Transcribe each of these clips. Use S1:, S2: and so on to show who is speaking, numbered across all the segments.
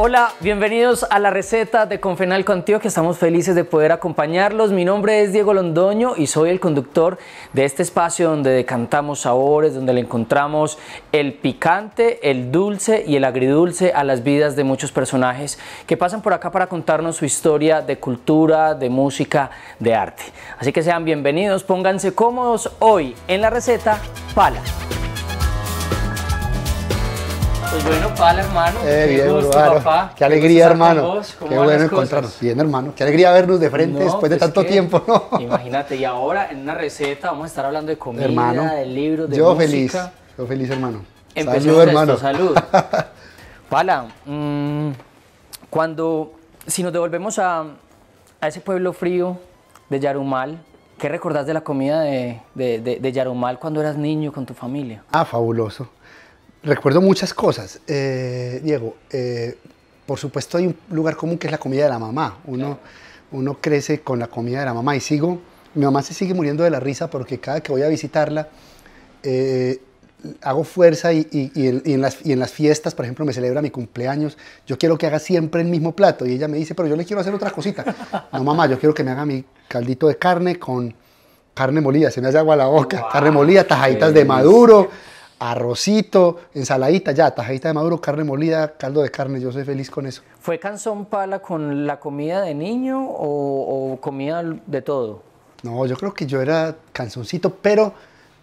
S1: Hola, bienvenidos a la receta de Confenal Contigo, que estamos felices de poder acompañarlos. Mi nombre es Diego Londoño y soy el conductor de este espacio donde decantamos sabores, donde le encontramos el picante, el dulce y el agridulce a las vidas de muchos personajes que pasan por acá para contarnos su historia de cultura, de música, de arte. Así que sean bienvenidos, pónganse cómodos hoy en la receta Palas. Pues bueno, Pala hermano. Eh, qué gusto, papá. Qué alegría, hermano. qué bueno encontrarnos.
S2: Bien, hermano. Qué alegría vernos de frente después de pues tanto tiempo, ¿no?
S1: Imagínate, y ahora en una receta vamos a estar hablando de comida, hermano, de libros, de música. Yo feliz,
S2: yo feliz, hermano. Empecemos salud, hermano. salud.
S1: Pala, mm, cuando, si nos devolvemos a, ese pueblo frío de Yarumal, ¿qué recordás de la comida de Yarumal cuando eras niño con tu familia?
S2: Ah, fabuloso recuerdo muchas cosas, eh, Diego. Eh, por supuesto hay un lugar común que es la comida de la mamá. Uno, uno crece con la comida de la mamá y sigo, mi mamá se sigue muriendo de la risa porque cada que voy a visitarla, eh, hago fuerza y, en, las, en, las, fiestas, por ejemplo, me celebra mi cumpleaños, yo quiero que haga siempre el mismo plato y ella me dice, pero yo le quiero hacer otra cosita. No, mamá, yo quiero que me haga mi caldito de carne con carne molida, se me hace agua la boca, carne molida, tajaditas de maduro arrocito, ensaladita, ya, tajadita de maduro, carne molida, caldo de carne, yo soy feliz con eso.
S1: ¿Fue canzón pala con la comida de
S2: niño o, comida de todo? No, yo creo que yo era canzoncito, pero,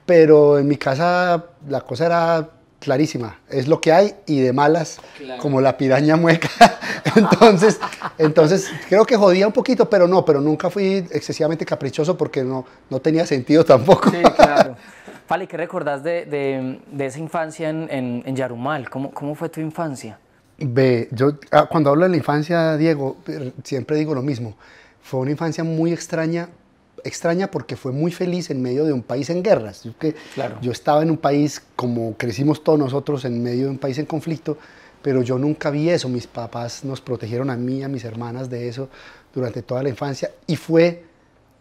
S2: pero en mi casa la cosa era clarísima, es lo que hay y de malas, como la piraña mueca. entonces, entonces, creo que jodía un poquito, pero no, pero nunca fui excesivamente caprichoso porque no, no tenía sentido tampoco. Sí,
S1: claro. Fali, ¿qué recordás de, de, esa infancia en, en, en Yarumal? ¿Cómo,
S2: ¿Cómo, fue tu infancia? Ve, yo ah, cuando hablo de la infancia, Diego, eh, siempre digo lo mismo. Fue una infancia muy extraña, extraña porque fue muy feliz en medio de un país en guerras. Yo, que, claro. yo estaba en un país, como crecimos todos nosotros, en medio de un país en conflicto, pero yo nunca vi eso. Mis papás nos protegieron a mí, a mis hermanas de eso durante toda la infancia y fue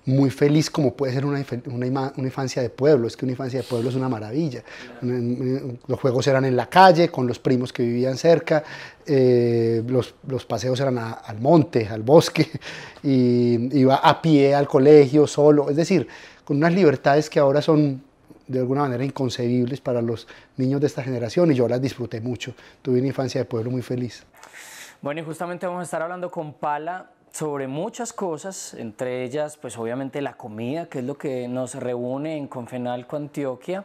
S2: muy feliz como puede ser una, infancia de pueblo. Es que una infancia de pueblo es una maravilla. Mm, mm, los juegos eran en la calle, con los primos que vivían cerca, eh, los, paseos eran al monte, al bosque, y iba a pie al colegio solo. Es decir, con unas libertades que ahora son de alguna manera inconcebibles para los niños de esta generación y yo las disfruté mucho. Tuve una infancia de pueblo muy feliz.
S1: Bueno, y justamente vamos a estar hablando con Pala sobre muchas cosas, entre ellas pues obviamente la comida, que es lo que nos reúne en Confenalco Antioquia,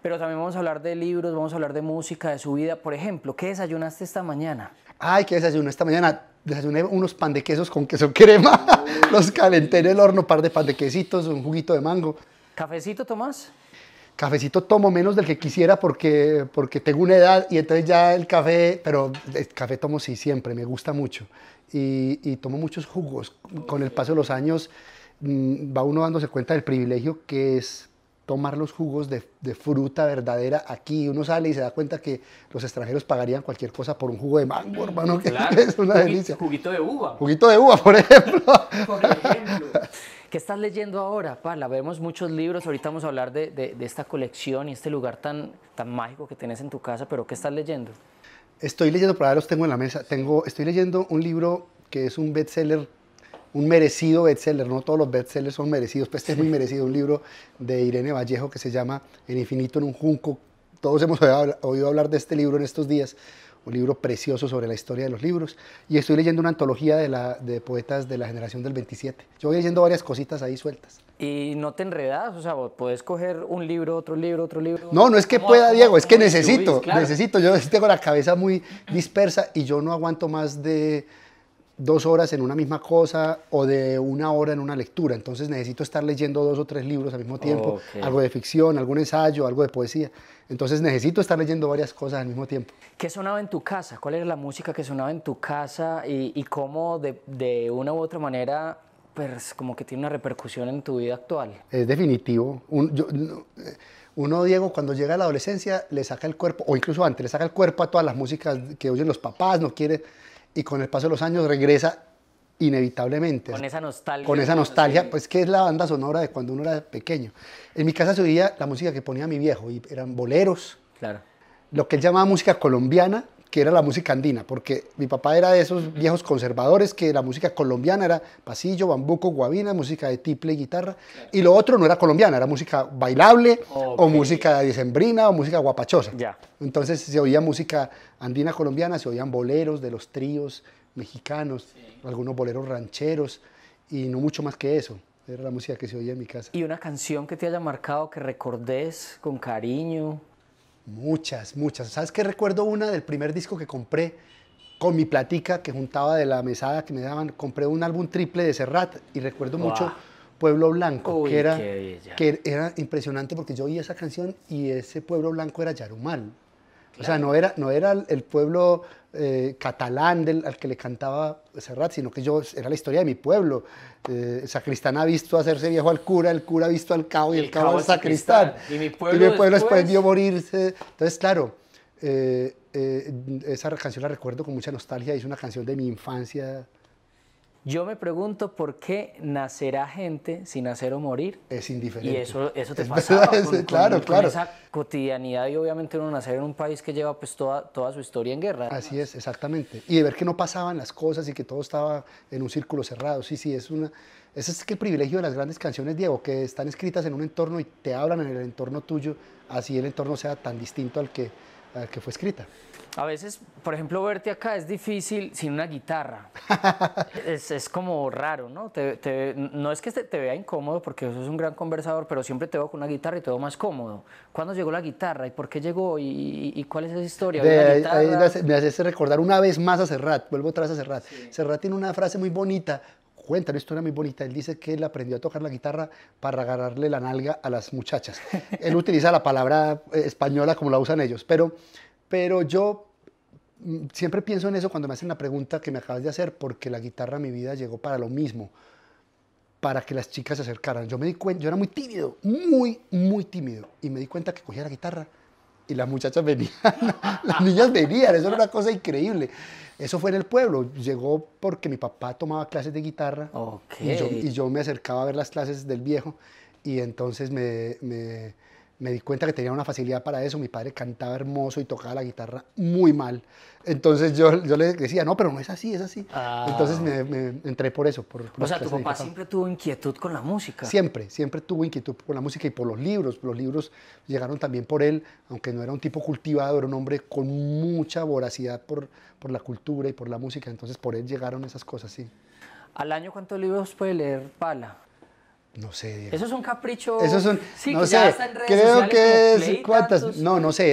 S1: pero también vamos a hablar de libros, vamos a hablar de música, de su vida, por
S2: ejemplo, ¿qué desayunaste esta mañana? Ay, ¿qué desayuno esta mañana? Desayuné unos pan de quesos con queso crema, los calenté en el horno, par de pan de quesitos, un juguito de mango. ¿Cafecito, Tomás? cafecito tomo menos del que quisiera porque, porque tengo una edad y entonces ya el café, pero el café tomo sí siempre, me gusta mucho y, tomo muchos jugos. Con el paso de los años mm, va uno dándose cuenta del privilegio que es tomar los jugos de, fruta verdadera aquí. Uno sale y se da cuenta que los extranjeros pagarían cualquier cosa por un jugo de mango, hermano, que es una delicia. Juguito de uva. Juguito de uva, por
S1: ejemplo. Por ejemplo. ¿Qué estás leyendo ahora, Pala? Vemos muchos libros, ahorita vamos a hablar de, esta colección y este lugar tan, tan mágico que tienes en tu casa, pero ¿qué estás leyendo?
S2: Estoy leyendo, para los tengo en la mesa, tengo, estoy leyendo un libro que es un bestseller, un merecido bestseller, no todos los bestsellers son merecidos, pero pues este es muy merecido, un libro de Irene Vallejo que se llama El infinito en un junco. Todos hemos oído hablar de este libro en estos días, un libro precioso sobre la historia de los libros, y estoy leyendo una antología de, de poetas de la generación del 27. Yo voy leyendo varias cositas ahí sueltas.
S1: ¿Y no te enredas? O sea, vos podés coger un libro, otro libro, otro libro. No, no es que pueda, Diego, es que necesito, necesito.
S2: Yo tengo la cabeza muy dispersa y yo no aguanto más de dos horas en una misma cosa o de una hora en una lectura. Entonces necesito estar leyendo dos o tres libros al mismo tiempo, algo de ficción, algún ensayo, algo de poesía. Entonces necesito estar leyendo varias cosas al mismo tiempo.
S1: ¿Qué sonaba en tu casa? ¿Cuál era la música que sonaba en tu casa y, cómo de, una u otra manera pues, como que tiene una repercusión en tu vida actual?
S2: Es definitivo. Eh, uno, Diego, cuando llega a la adolescencia, le saca el cuerpo, o incluso antes, le saca el cuerpo a todas las músicas que oyen los papás, no quiere y con el paso de los años regresa inevitablemente. Con esa
S1: nostalgia. Con esa nostalgia,
S2: pues que es la banda sonora de cuando uno era pequeño. En mi casa se oía la música que ponía mi viejo y eran boleros. Claro. Lo que él llamaba música colombiana, que era la música andina, porque mi papá era de esos viejos conservadores que la música colombiana era pasillo, bambuco, guabina, música de tiple y guitarra, y lo otro no era colombiana, era música bailable o música diciembrina o música guapachosa. Entonces se oía música andina colombiana, se oían boleros de los tríos mexicanos, algunos boleros rancheros y no mucho más que eso. Era la música que se oía en mi casa. ¿Y una canción que te haya marcado, que recordes con cariño? Muchas, muchas. ¿Sabes qué? Recuerdo una del primer disco que compré con mi platica que juntaba de la mesada que me daban. Compré un álbum triple de Serrat y recuerdo mucho Pueblo Blanco, que, era, que era impresionante porque yo oí esa canción y ese Pueblo Blanco era Yarumal. O sea, no era, no era el pueblo eh, catalán al que le cantaba Serrat, sino que yo era la historia de mi pueblo. Eh, sacristán ha visto hacerse viejo al cura, el cura ha visto al cabo y el, cabo, sacristán. Y mi pueblo, y mi pueblo después... vio morirse. Entonces, claro, eh, esa canción la recuerdo con mucha nostalgia, es una canción de mi infancia yo me pregunto por qué nacerá gente
S1: sin nacer o morir. Es indiferente. Y eso, eso te pasa. claro, claro. esa cotidianidad y obviamente uno nacer en un país que lleva pues toda, toda su
S2: historia en guerra. Así es, exactamente. Y de ver que no pasaban las cosas y que todo estaba en un círculo cerrado. Sí, sí, es una... Ese es el privilegio de las grandes canciones, Diego, que están escritas en un entorno y te hablan en el entorno tuyo, así el entorno sea tan distinto al que, al que fue escrita.
S1: A veces, por ejemplo, verte acá es difícil sin una guitarra. es, como raro, ¿no? no es que te, vea incómodo porque eso es un gran conversador, pero siempre te veo con una guitarra y te veo más cómodo. ¿Cuándo llegó la guitarra y por qué llegó y, cuál es esa historia? me
S2: hace recordar una vez más a Serrat, vuelvo atrás a Serrat. Serrat tiene una frase muy bonita cuenta una historia muy bonita. Él dice que él aprendió a tocar la guitarra para agarrarle la nalga a las muchachas. él utiliza la palabra eh, española como la usan ellos, pero, pero yo siempre pienso en eso cuando me hacen la pregunta que me acabas de hacer, porque la guitarra en mi vida llegó para lo mismo, para que las chicas se acercaran. Yo me di cuenta, yo era muy tímido, muy, muy tímido, y me di cuenta que cogía la guitarra y las muchachas venían, las niñas venían, eso era una cosa increíble. Eso fue en el pueblo, llegó porque mi papá tomaba clases de guitarra y, yo, me acercaba a ver las clases del viejo y entonces me me di cuenta que tenía una facilidad para eso. Mi padre cantaba hermoso y tocaba la guitarra muy mal. Entonces yo, yo le decía, no, pero no es así, es así. Ah. Entonces me, entré por eso. Por, por o sea, tu papá siempre tuvo inquietud con la música. Siempre, siempre tuvo inquietud por la música y por los libros. Los libros llegaron también por él, aunque no era un tipo cultivado, era un hombre con mucha voracidad por, por la cultura y por la música. Entonces por él llegaron esas cosas, sí.
S1: ¿Al año cuántos libros puede leer Pala?
S2: No sé, Diego. Eso es
S1: un capricho. Eso son, sí, no sé, creo que es, ¿cuántas?
S2: No, no sé,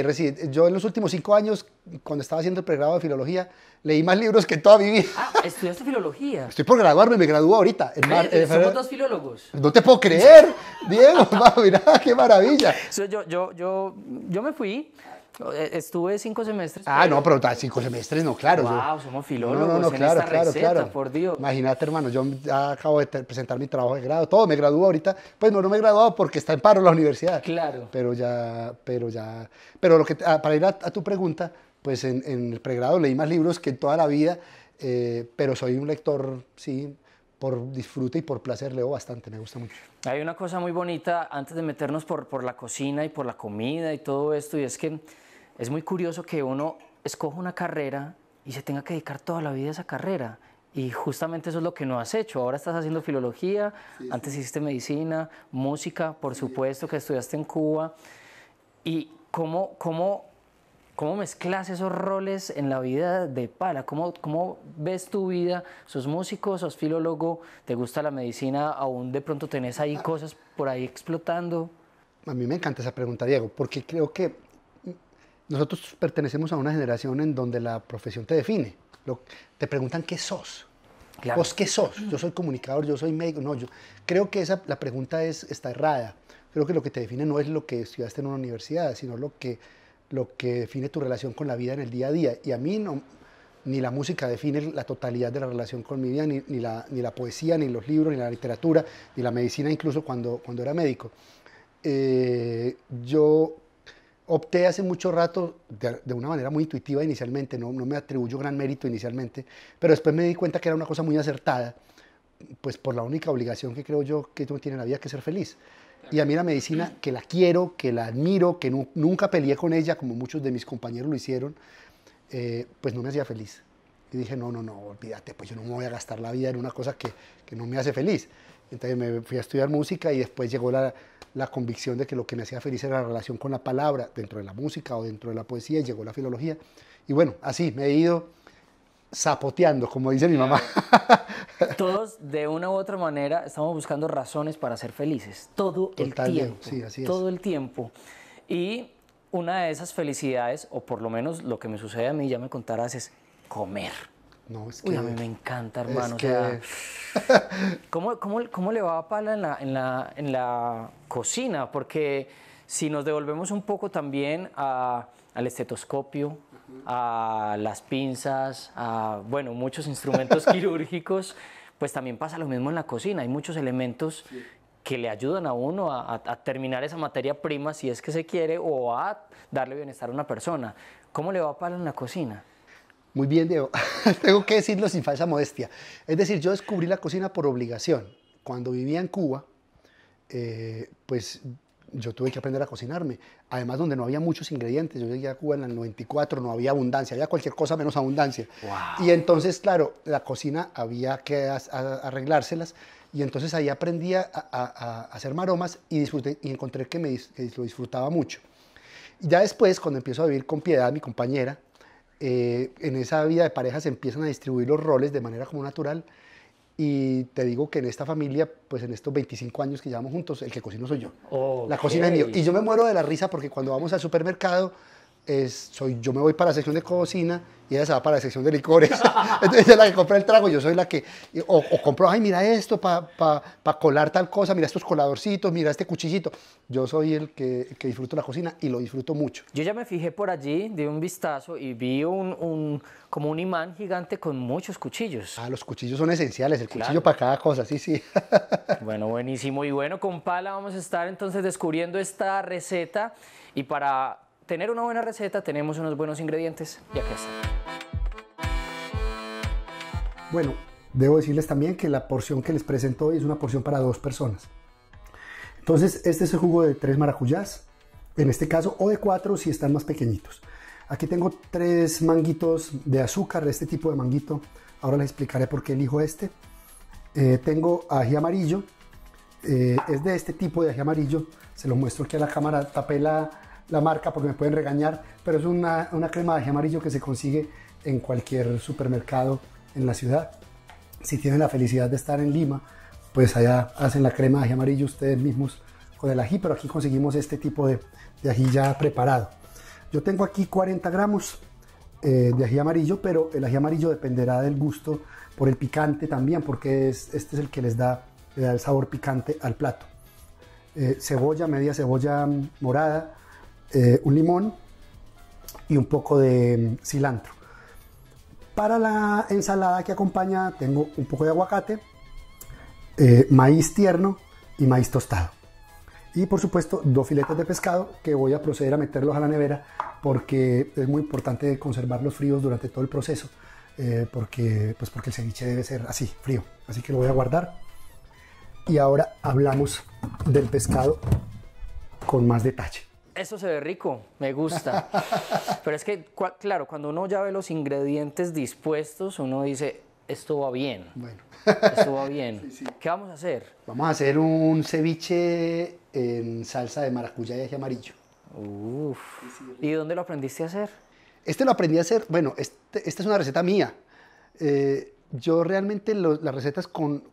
S2: yo en los últimos cinco años, cuando estaba haciendo el pregrado de filología, leí más libros que toda mi vida.
S1: Ah, estudiaste filología.
S2: Estoy por graduarme, me gradúo ahorita. En dos filólogos. No te puedo creer, Diego, mira, qué maravilla.
S1: yo, yo, yo, yo me fui eh, estuve cinco semestres. Ah, no, pero
S2: cinco semestres no, claro. Wow, somos filólogos. No, no, claro, claro, Por Dios. Imagínate, hermano, yo acabo de presentar mi trabajo de grado, todo, me gradúo ahorita. Pues no, no me he graduado porque está en paro la universidad. Claro. Pero ya, pero ya. Pero lo que, ah, para ir a, tu pregunta, pues en, el pregrado leí más libros que en toda la vida, eh, pero soy un lector, sí, por disfrute y por placer leo bastante, me gusta mucho.
S1: Hay una cosa muy bonita antes de meternos por, por la cocina y por la comida y todo esto, y es que es muy curioso que uno escoja una carrera y se tenga que dedicar toda la vida a esa carrera. Y justamente eso es lo que no has hecho. Ahora estás haciendo filología, antes hiciste medicina, música, por supuesto que estudiaste en Cuba. ¿Y cómo, cómo, cómo mezclas esos roles en la vida de Pala? ¿Cómo, ¿Cómo ves tu vida? ¿Sos músico, sos filólogo? ¿Te gusta la medicina? ¿Aún de pronto tenés ahí cosas por ahí explotando?
S2: A mí me encanta esa pregunta, Diego, porque creo que nosotros pertenecemos a una generación en donde la profesión te define. Lo, te preguntan qué sos. ¿Vos qué sos? Yo soy comunicador, yo soy médico. No, yo creo que esa, la pregunta es, está errada. Creo que lo que te define no es lo que estudiaste en una universidad, sino lo que, lo que define tu relación con la vida en el día a día. Y a mí no, ni la música define la totalidad de la relación con mi vida, ni, ni, la, ni la poesía, ni los libros, ni la literatura, ni la medicina, incluso cuando, cuando era médico. Eh, yo opté hace mucho rato, de, una manera muy intuitiva inicialmente, no, no me atribuyo gran mérito inicialmente, pero después me di cuenta que era una cosa muy acertada, pues por la única obligación que creo yo que uno tiene en la vida, que es ser feliz. Y a mí la medicina, que la quiero, que la admiro, que nunca peleé con ella, como muchos de mis compañeros lo hicieron, eh, pues no me hacía feliz. Y dije, no, no, no, olvídate, pues yo no me voy a gastar la vida en una cosa que, que no me hace feliz. Entonces me fui a estudiar música y después llegó la, la convicción de que lo que me hacía feliz era la relación con la palabra dentro de la música o dentro de la poesía, y llegó la filología. Y bueno, así me he ido zapoteando, como dice mi mamá. Todos,
S1: de una u otra manera, estamos buscando razones para ser felices, todo el tiempo. así Todo el tiempo. Y una de esas felicidades, o por lo menos lo que me sucede a mí, ya me contarás, es comer. No, es que... Uy, a mí me encanta, hermano. Es que... ¿cómo, cómo, cómo, le va a Pala en la, en, la, en la cocina? Porque si nos devolvemos un poco también al estetoscopio, a las pinzas, a, bueno, muchos instrumentos quirúrgicos, pues también pasa lo mismo en la cocina. Hay muchos elementos que le ayudan a uno a, a, terminar esa materia prima si es que se quiere o a darle bienestar a una persona.
S2: ¿Cómo le va a Pala en la cocina? Muy bien, Diego. Tengo que decirlo sin falsa modestia. Es decir, yo descubrí la cocina por obligación. Cuando vivía en Cuba, eh, pues yo tuve que aprender a cocinarme. Además, donde no había muchos ingredientes. Yo llegué a Cuba en el 94, no había abundancia, había cualquier cosa menos abundancia. Y entonces, claro, la cocina había que arreglárselas. Y entonces ahí aprendí a, hacer maromas y, y encontré que, me, lo disfrutaba mucho. Y ya después, cuando empiezo a vivir con Piedad, mi compañera, eh, en esa vida de pareja se empiezan a distribuir los roles de manera como natural. Y te digo que en esta familia, pues en estos 25 años que llevamos juntos, el que cocina soy yo. La cocina es mío. Y yo me muero de la risa porque cuando vamos al supermercado soy, yo me voy para la sección de cocina y ella se va para la sección de licores. Entonces es la que compra el trago, yo soy la que, o, compro, ay, mira esto para colar tal cosa, mira estos coladorcitos, mira este cuchillito. Yo soy el que, disfruto la cocina y lo disfruto mucho.
S1: Yo ya me fijé por allí, di un vistazo y vi un, como un imán gigante con muchos cuchillos. Ah, los cuchillos son esenciales,
S2: el cuchillo para cada cosa, sí, sí.
S1: bueno, buenísimo. Y bueno, con Pala vamos a estar entonces descubriendo esta receta y para tener una buena receta, tenemos unos buenos ingredientes y acá está.
S2: Bueno, debo decirles también que la porción que les presento hoy es una porción para dos personas. Entonces, este es el jugo de tres maracuyás, en este caso, o de cuatro si están más pequeñitos. Aquí tengo tres manguitos de azúcar, de este tipo de manguito. Ahora les explicaré por qué elijo este. Eh, tengo ají amarillo, eh, es de este tipo de ají amarillo. Se lo muestro aquí a la cámara, tapela la marca porque me pueden regañar, pero es una, crema de ají amarillo que se consigue en cualquier supermercado en la ciudad. Si tienen la felicidad de estar en Lima, pues allá hacen la crema de ají amarillo ustedes mismos con el ají, pero aquí conseguimos este tipo de, ají ya preparado. Yo tengo aquí 40 gramos eh, de ají amarillo, pero el ají amarillo dependerá del gusto por el picante también, porque es, este es el que les da, el sabor picante al plato. Eh, cebolla, media cebolla mm, morada, eh, un limón y un poco de mm, cilantro. Para la ensalada que acompaña tengo un poco de aguacate, eh, maíz tierno y maíz tostado. Y por supuesto dos filetes de pescado que voy a proceder a meterlos a la nevera porque es muy importante conservarlos fríos durante todo el proceso. Eh, porque, pues porque el ceviche debe ser así, frío. Así que lo voy a guardar. Y ahora hablamos del pescado con más detalle
S1: eso se ve rico, me gusta. Pero es que, claro, cuando uno ya ve los ingredientes dispuestos, uno dice, esto va bien. Bueno. esto va bien. ¿Qué vamos a hacer?
S2: Vamos a hacer un ceviche en salsa de maracuyá y ají amarillo. ¿Y dónde lo aprendiste a hacer? Este lo aprendí a hacer, bueno, este, esta es una receta mía. Eh, yo realmente las recetas con,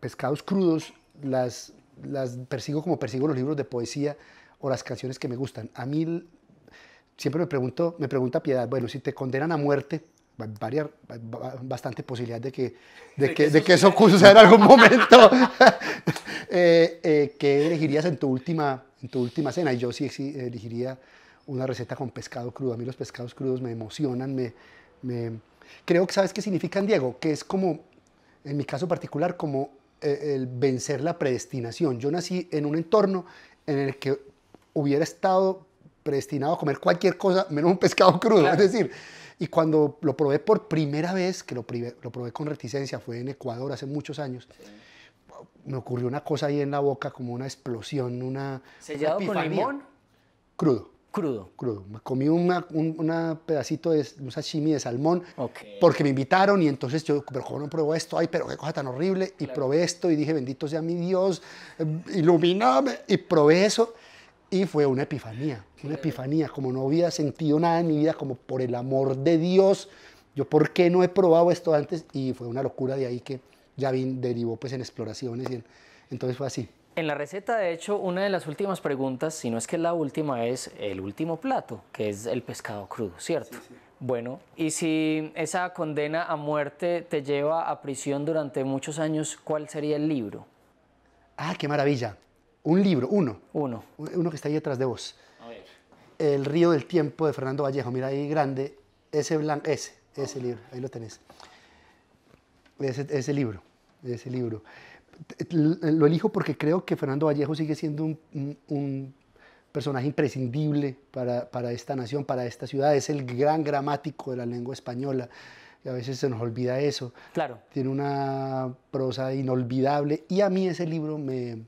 S2: pescados crudos las, las persigo como persigo los libros de poesía o las canciones que me gustan. A mí siempre me, pregunto, me pregunta Piedad, bueno, si te condenan a muerte, va bastante posibilidad de que, de, que, de que eso ocurra en algún momento. Eh, eh, ¿Qué elegirías en tu, última, en tu última cena? Y yo sí, elegiría una receta con pescado crudo. A mí los pescados crudos me emocionan, me, me... Creo que sabes qué significan, Diego, que es como, en mi caso particular, como eh, el vencer la predestinación. Yo nací en un entorno en el que hubiera estado predestinado a comer cualquier cosa menos un pescado crudo. Es decir, y cuando lo probé por primera vez, que lo, probé, lo probé con reticencia, fue en Ecuador hace muchos años, me ocurrió una cosa ahí en la boca, como una explosión, una. ¿Sellado con limón? Crudo. Crudo. Crudo. Me comí una, un pedacito de un sashimi de salmón porque me invitaron y entonces yo, pero ¿cómo no pruebo esto? Ay, pero qué cosa tan horrible. Y probé esto y dije, bendito sea mi Dios, eh, iluminame. Y probé eso y fue una epifanía, una epifanía, como no había sentido nada en mi vida, como por el amor de Dios, yo por qué no he probado esto antes y fue una locura de ahí que Yavin derivó pues en exploraciones y entonces fue así.
S1: En la receta, de hecho, una de las últimas preguntas, si no es que la última, es el último plato, que es el pescado crudo, ¿cierto? Bueno, y si esa condena a muerte te lleva a prisión durante muchos años,
S2: ¿cuál sería el libro? Ah, qué maravilla. Un libro, uno. Uno. Uno que está ahí detrás de vos. El río del tiempo de Fernando Vallejo, mira ahí grande, ese blanco, ese, ese libro, ahí lo tenés. Ese, ese libro, ese libro. Eh, lo elijo porque creo que Fernando Vallejo sigue siendo un, personaje imprescindible para, para, esta nación, para esta ciudad. Es el gran gramático de la lengua española. Y a veces se nos olvida eso. Claro. Tiene una prosa inolvidable. Y a mí ese libro me,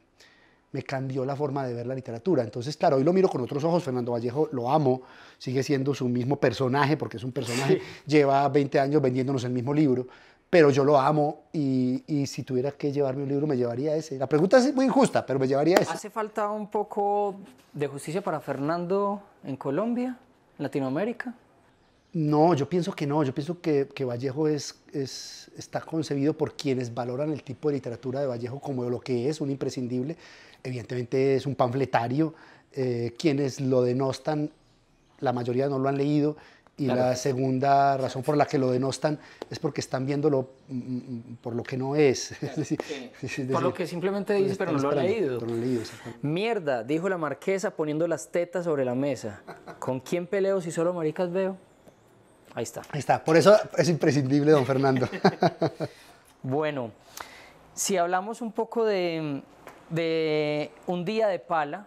S2: me cambió la forma de ver la literatura. Entonces, claro, hoy lo miro con otros ojos. Fernando Vallejo lo amo, sigue siendo su mismo personaje, porque es un personaje, lleva 20 años vendiéndonos el mismo libro, pero yo lo amo y, y, si tuviera que llevarme un libro, me llevaría ese. La pregunta es muy injusta, pero me llevaría ese. ¿Hace
S1: falta un poco de justicia para Fernando en Colombia, en Latinoamérica?
S2: No, yo pienso que no, yo pienso que, Vallejo es, está concebido por quienes valoran el tipo de literatura de Vallejo como lo que es, un imprescindible, evidentemente es un panfletario, eh, quienes lo denostan, la mayoría no lo han leído, y la segunda razón por la que lo denostan es porque están viéndolo mm, mm, mm, por lo que no es. por lo que
S1: simplemente dice, pero no lo ha leído Mierda, dijo la marquesa poniendo las tetas sobre la mesa. ¿Con quién peleo si solo maricas veo?
S2: Ahí está. está. Por eso es imprescindible, don Fernando.
S1: bueno, si hablamos un poco de, un día de pala,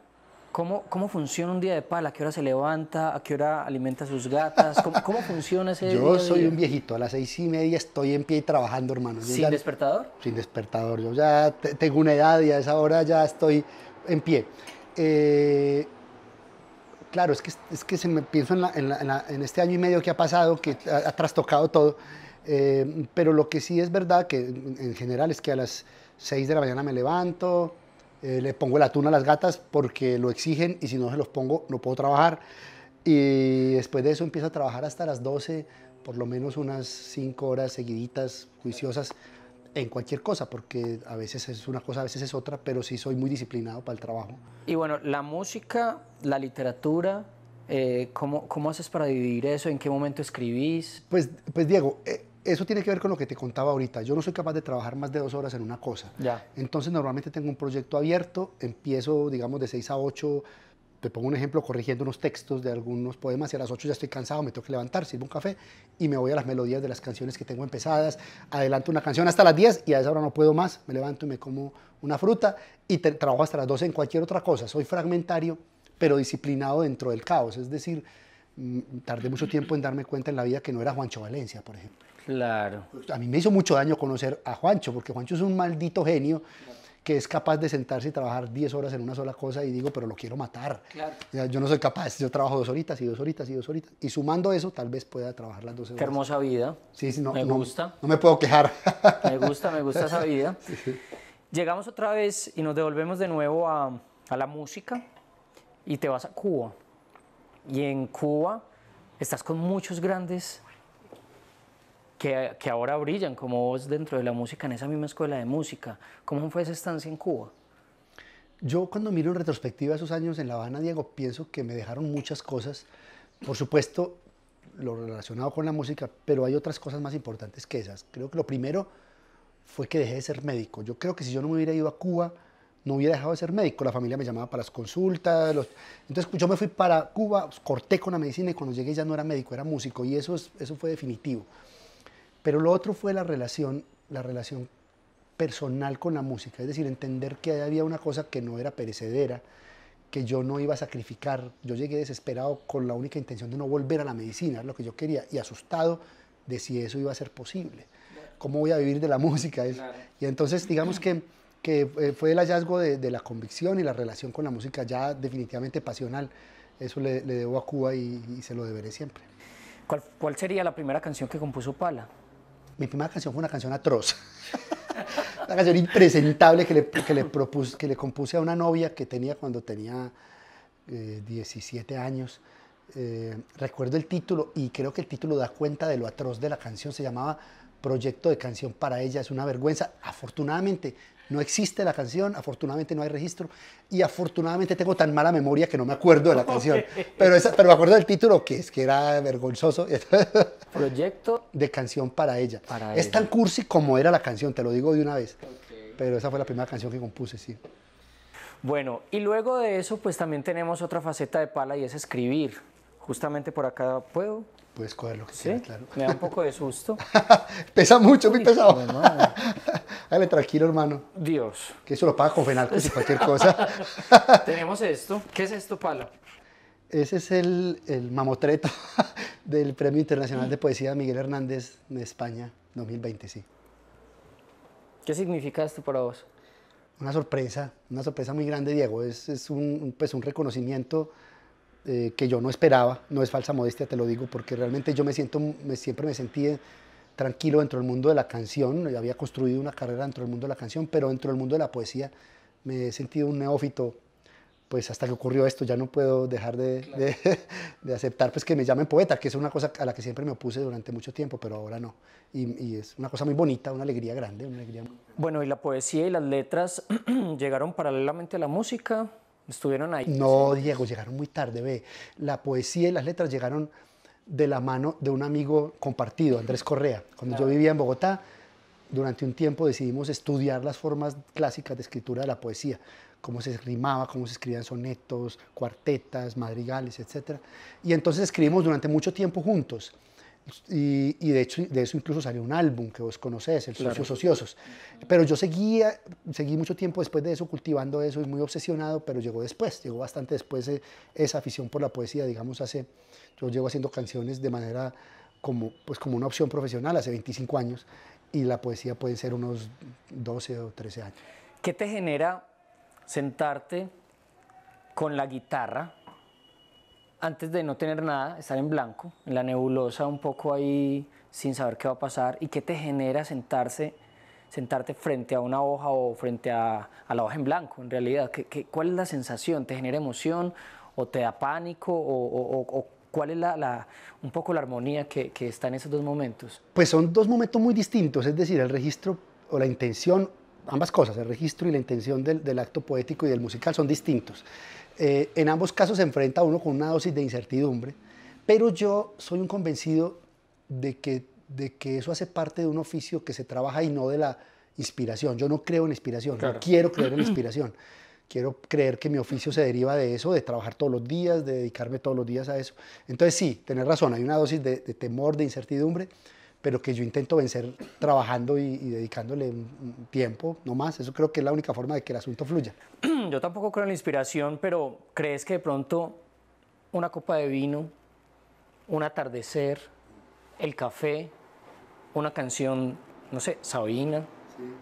S1: ¿Cómo, ¿Cómo, funciona un día de pala? ¿A qué hora se levanta? ¿A qué hora alimenta sus gatas? ¿Cómo, funciona ese Yo día Yo soy un
S2: viejito, a las seis y media estoy en pie y trabajando, hermanos. ¿Sin despertador? Sin despertador, yo ya tengo una edad y a esa hora ya estoy en pie. Eh, Claro, es que, es que se me pienso en, este año y medio que ha pasado, que ha, trastocado todo. Eh, pero lo que sí es verdad que en general es que a las 6 de la mañana me levanto, eh, le pongo el atún a las gatas porque lo exigen y si no se los pongo no puedo trabajar. Y después de eso empiezo a trabajar hasta las 12, por lo menos unas 5 horas seguiditas, juiciosas en cualquier cosa, porque a veces es una cosa, a veces es otra, pero sí soy muy disciplinado para el trabajo.
S1: Y bueno, la música,
S2: la literatura, eh, ¿cómo, ¿cómo, haces para dividir eso? ¿En qué momento escribís? Pues, pues Diego, eh, eso tiene que ver con lo que te contaba ahorita. Yo no soy capaz de trabajar más de dos horas en una cosa. Ya. Entonces, normalmente tengo un proyecto abierto, empiezo, digamos, de seis a ocho te pongo un ejemplo, corrigiendo unos textos de algunos poemas y a las 8 ya estoy cansado, me tengo que levantar, sirvo un café y me voy a las melodías de las canciones que tengo empezadas, adelanto una canción hasta las 10 y a esa hora no puedo más, me levanto y me como una fruta y trabajo hasta las 12 en cualquier otra cosa. Soy fragmentario, pero disciplinado dentro del caos. Es decir, mm, tardé mucho tiempo en darme cuenta en la vida que no era Juancho Valencia, por ejemplo. Claro. A mí me hizo mucho daño conocer a Juancho, porque Juancho es un maldito genio que es capaz de sentarse y trabajar 10 horas en una sola cosa y digo, pero lo quiero matar. yo no soy capaz, yo trabajo dos horitas y dos horitas y dos horitas. Y sumando eso, tal vez pueda trabajar las 12 horas. Qué hermosa vida. Sí, sí no, me gusta. No me puedo quejar. Me gusta, me gusta esa vida.
S1: Llegamos otra vez y nos devolvemos de nuevo a, a la música y te vas a Cuba. Y en Cuba estás con muchos grandes que, ahora brillan como vos dentro de la música en esa misma escuela de
S2: música. ¿Cómo fue esa estancia en Cuba? Yo cuando miro en retrospectiva esos años en La Habana, Diego, pienso que me dejaron muchas cosas. Por supuesto, lo relacionado con la música, pero hay otras cosas más importantes que esas. Creo que lo primero fue que dejé de ser médico. Yo creo que si yo no me hubiera ido a Cuba, no hubiera dejado de ser médico. La familia me llamaba para las consultas. Entonces yo me fui para Cuba, corté con la medicina y cuando llegué ya no era médico, era músico. Y eso, eso fue definitivo. Pero lo otro fue la relación, la relación personal con la música, es decir, entender que había una cosa que no era perecedera, que yo no iba a sacrificar. Yo llegué desesperado con la única intención de no volver a la medicina, lo que yo quería, y asustado de si eso iba a ser posible. ¿Cómo voy a vivir de la música? Y entonces, digamos que, eh, fue el hallazgo de, la convicción y la relación con la música ya definitivamente pasional. Eso le, debo a Cuba y, se lo deberé siempre. ¿Cuál sería la primera canción que compuso Pala? Mi primera canción fue una canción atroz. una canción impresentable que le, propuse, que le compuse a una novia que tenía cuando tenía 17 eh, años. Eh, recuerdo el título y creo que el título da cuenta de lo atroz de la canción. Se llamaba Proyecto de Canción para ella, es una vergüenza. Afortunadamente no existe la canción, afortunadamente no hay registro y afortunadamente tengo tan mala memoria que no me acuerdo de la canción. Pero, esa, me acuerdo del título que es que era vergonzoso. Proyecto de canción para ella. Para es tan cursi como era la canción, te lo digo de una vez. Pero esa fue la primera canción que compuse, sí.
S1: Bueno, y luego de eso pues también tenemos otra faceta de Pala y es escribir. Justamente por acá puedo puedes coger lo que quieras, claro. Me da un poco de susto.
S2: Pesa mucho, muy pesado. Dale tranquilo, hermano. Dios. Que eso lo paga con cualquier cosa.
S1: Tenemos esto. ¿Qué es esto, Pala?
S2: Ese es el, mamotreto del Premio Internacional de Poesía Miguel Hernández de España 2020, sí.
S1: ¿Qué significa esto para vos?
S2: Una sorpresa, una sorpresa muy grande, Diego. Es, es un, pues, un reconocimiento eh, que yo no esperaba, no es falsa modestia, te lo digo, porque realmente yo me siento, me, siempre me sentí tranquilo dentro del mundo de la canción, yo había construido una carrera dentro del mundo de la canción, pero dentro del mundo de la poesía me he sentido un neófito, pues hasta que ocurrió esto ya no puedo dejar de, de, aceptar pues que me llamen poeta, que es una cosa a la que siempre me opuse durante mucho tiempo, pero ahora no. Y, es una cosa muy bonita, una alegría grande, una alegría...
S1: Bueno, y la poesía y las letras llegaron paralelamente a la música, estuvieron ahí. No,
S2: Diego, llegaron muy tarde, ve. La poesía y las letras llegaron de la mano de un amigo compartido, Andrés Correa. Cuando yo vivía en Bogotá, durante un tiempo decidimos estudiar las formas clásicas de escritura de la poesía, cómo se rimaba, cómo se escribían sonetos, cuartetas, madrigales, etc. Y entonces escribimos durante mucho tiempo juntos. Y, de hecho de eso incluso salió un álbum que vos conocés, El Socios Ociosos. Pero yo seguía, seguí mucho tiempo después de eso cultivando eso y muy obsesionado, pero llegó después, llegó bastante después esa afición por la poesía, digamos, hace, yo llevo haciendo canciones de manera como, pues como una opción profesional hace 25 años y la poesía puede ser unos 12 o 13 años.
S1: ¿Qué te genera sentarte con la guitarra? antes de no tener nada, estar en blanco, en la nebulosa, un poco ahí sin saber qué va a pasar y qué te genera sentarse, sentarte frente a una hoja o frente a, la hoja en blanco, en realidad. cuál es la sensación? ¿Te genera emoción o te da pánico o, ¿Cuál es un poco la armonía que, está en esos dos momentos?
S2: Pues son dos momentos muy distintos, es decir, el registro o la intención, ambas cosas, el registro y la intención del acto poético y del musical son distintos. Eh, en ambos casos se enfrenta uno con una dosis de incertidumbre, pero yo soy un convencido de que, eso hace parte de un oficio que se trabaja y no de la inspiración. Yo no creo en inspiración, no quiero creer en inspiración. Quiero creer que mi oficio se deriva de eso, de trabajar todos los días, de dedicarme todos los días a eso. Entonces sí, tener razón, hay una dosis de temor, de incertidumbre, pero que yo intento vencer trabajando y, dedicándole tiempo, no más. Eso creo que es la única forma de que el asunto fluya.
S1: Yo tampoco creo en la inspiración, pero ¿crees que de pronto una copa de vino, un atardecer, el
S2: café, una canción, no sé, Sabina,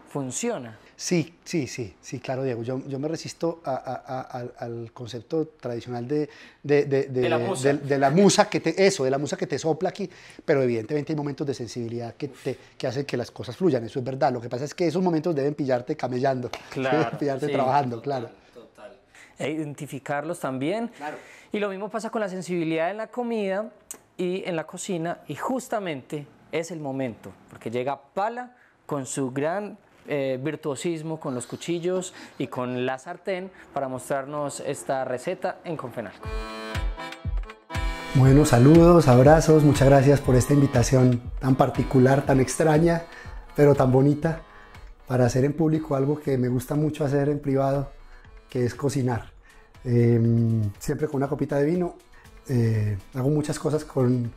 S2: funciona? Sí, sí, sí, sí, claro, Diego. Yo, yo me resisto al concepto tradicional de, de, la musa, que te, eso, de la musa que te sopla aquí, pero evidentemente hay momentos de sensibilidad que, te, hacen que las cosas fluyan, eso es verdad. Lo que pasa es que esos momentos deben pillarte camellando, deben pillarte trabajando, claro.
S1: Total. E identificarlos también. Claro. Y lo mismo pasa con la sensibilidad en la comida y en la cocina, y justamente es el momento, porque llega Pala con su gran eh, virtuosismo con los cuchillos y con la sartén para mostrarnos esta receta en Confenal.
S2: Bueno, saludos, abrazos, muchas gracias por esta invitación tan particular, tan extraña, pero tan bonita para hacer en público algo que me gusta mucho hacer en privado, que es cocinar. Em, siempre con una copita de vino. Eh, hago muchas cosas con,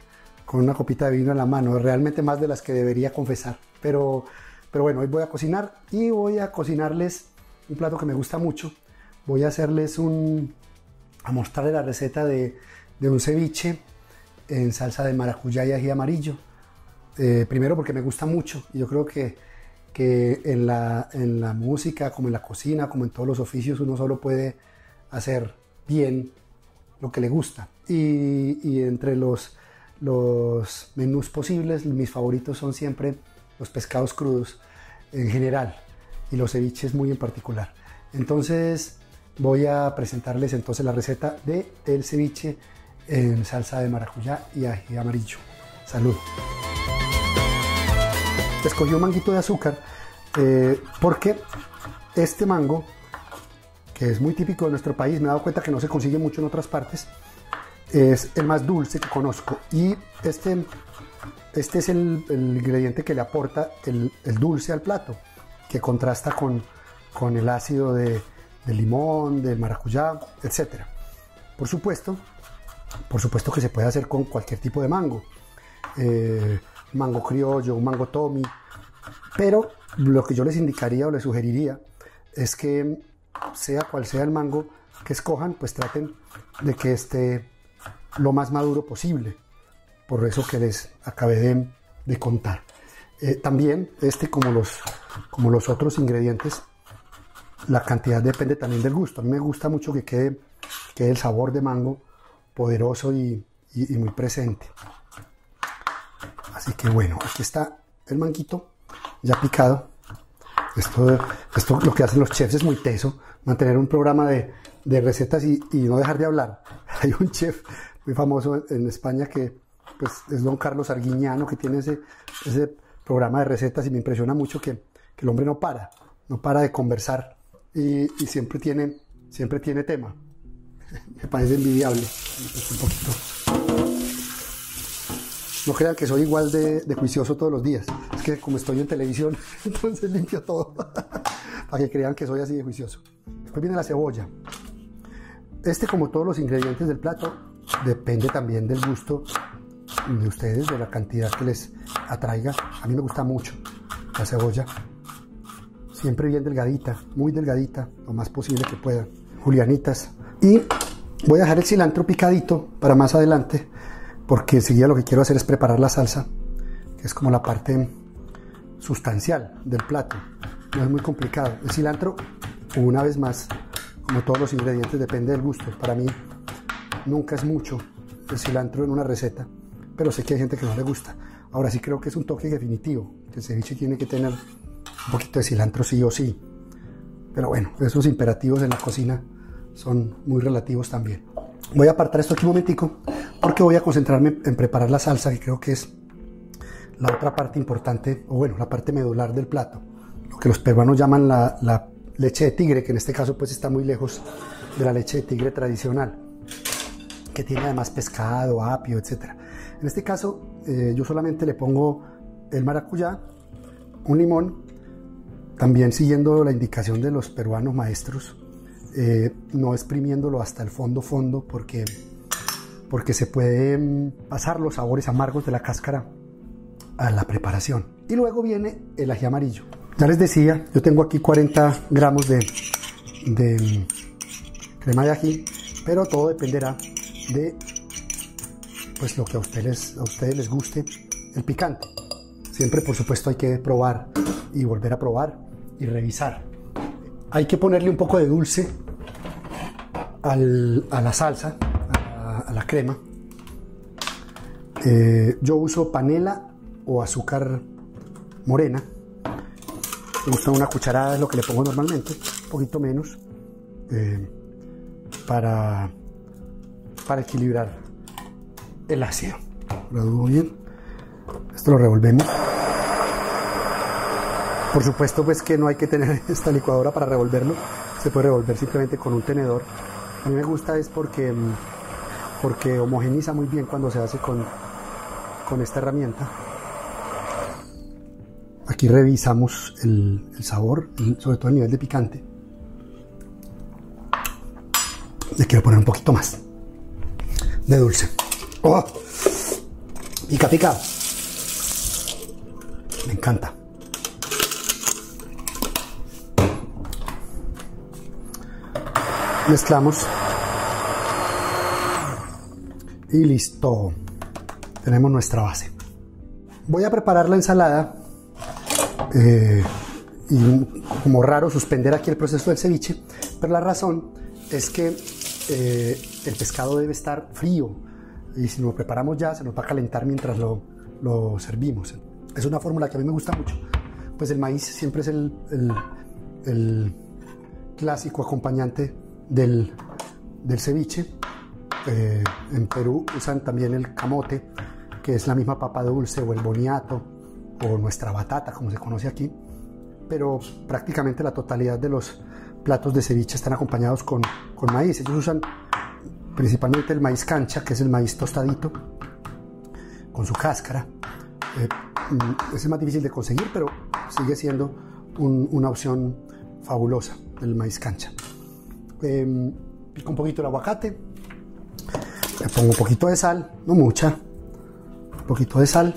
S2: con una copita de vino en la mano, realmente más de las que debería confesar, pero pero bueno, hoy voy a cocinar y voy a cocinarles un plato que me gusta mucho. Voy a hacerles un... a mostrarles la receta de, un ceviche en salsa de maracuyá y ají amarillo. Eh, primero porque me gusta mucho y yo creo que, en, la, música, como en la cocina, como en todos los oficios, uno solo puede hacer bien lo que le gusta. Y, entre los, los menús posibles, mis favoritos son siempre los pescados crudos en general y los ceviches muy en particular. Entonces voy a presentarles entonces la receta de el ceviche en salsa de maracuyá y ají amarillo. Salud. Escogí un manguito de azúcar eh, porque este mango, que es muy típico de nuestro país, me he dado cuenta que no se consigue mucho en otras partes, es el más dulce que conozco. Y este este es el, ingrediente que le aporta el, dulce al plato, que contrasta con, el ácido de, limón, de maracuyá, etc. Por supuesto, por supuesto que se puede hacer con cualquier tipo de mango, eh, mango criollo, mango tommy, pero lo que yo les indicaría o les sugeriría es que sea cual sea el mango que escojan, pues traten de que esté lo más maduro posible por eso que les acabé de, contar. Eh, también, este como los, como los otros ingredientes, la cantidad depende también del gusto. A mí me gusta mucho que quede, el sabor de mango poderoso y, muy presente. Así que bueno, aquí está el manguito ya picado. Esto, esto lo que hacen los chefs es muy teso, mantener un programa de, recetas y no dejar de hablar. Hay un chef muy famoso en España que pues es don Carlos Arguiñano que tiene ese, ese programa de recetas y me impresiona mucho que, el hombre no para, no para de conversar y, siempre, tiene, siempre tiene tema. me parece envidiable, pues, un poquito. No crean que soy igual de, de, juicioso todos los días. Es que como estoy en televisión, entonces limpio todo. Para que crean que soy así de juicioso. Después viene la cebolla. Este, como todos los ingredientes del plato, depende también del gusto de ustedes, de la cantidad que les atraiga. A mí me gusta mucho la cebolla, siempre bien delgadita, muy delgadita, lo más posible que pueda Julianitas. Y voy a dejar el cilantro picadito para más adelante, porque enseguida lo que quiero hacer es preparar la salsa, que es como la parte sustancial del plato. No es muy complicado. El cilantro, una vez más, como todos los ingredientes, depende del gusto. Para mí, nunca es mucho el cilantro en una receta pero sé que hay gente que no le gusta. Ahora sí creo que es un toque definitivo. El ceviche tiene que tener un poquito de cilantro sí o sí. Pero bueno, esos imperativos en la cocina son muy relativos también. Voy a apartar esto aquí un momentico porque voy a concentrarme en preparar la salsa que creo que es la otra parte importante, o bueno, la parte medular del plato. Lo que los peruanos llaman la, leche de tigre, que en este caso pues está muy lejos de la leche de tigre tradicional, que tiene además pescado, apio, etcétera. En este caso, eh, yo solamente le pongo el maracuyá, un limón, también siguiendo la indicación de los peruanos maestros, eh, no exprimiéndolo hasta el fondo fondo porque, porque se pueden pasar los sabores amargos de la cáscara a la preparación. Y luego viene el ají amarillo. Ya les decía, yo tengo aquí 40 gramos de, de crema de ají, pero todo dependerá de pues lo que a ustedes, les guste, el picante. Siempre, por supuesto, hay que probar y volver a probar y revisar. Hay que ponerle un poco de dulce a la salsa, a, la crema. Eh, yo uso panela o azúcar morena. Me gusta una cucharada, es lo que le pongo normalmente, un poquito menos, eh, para, para equilibrar el ácido. Lo bien. Esto lo revolvemos. Por supuesto, pues que no hay que tener esta licuadora para revolverlo. Se puede revolver simplemente con un tenedor. A mí me gusta es porque, mm, porque homogeniza muy bien cuando se hace con, con esta herramienta. Aquí revisamos el, sabor, sobre todo a nivel de picante. Le quiero poner un poquito más de dulce. Oh, pica, pica. Me encanta. Mezclamos. Y listo. Tenemos nuestra base. Voy a preparar la ensalada. Eh, y como raro suspender aquí el proceso del ceviche, pero la razón es que eh, el pescado debe estar frío y si lo preparamos ya, se nos va a calentar mientras lo, lo servimos. Es una fórmula que a mí me gusta mucho. Pues el maíz siempre es el, el, clásico acompañante del, del ceviche. Eh, en Perú usan también el camote, que es la misma papa dulce o el boniato o nuestra batata, como se conoce aquí. Pero prácticamente la totalidad de los platos de ceviche están acompañados con, con maíz. Ellos usan principalmente el maíz cancha, que es el maíz tostadito, con su cáscara. Eh, mm, es más difícil de conseguir, pero sigue siendo una opción fabulosa, el maíz cancha. Eh, pico un poquito el aguacate, le pongo un poquito de sal, no mucha, un poquito de sal.